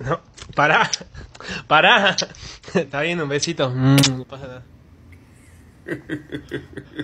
No, ¡Para! Pará. Está bien, un besito. Mm, no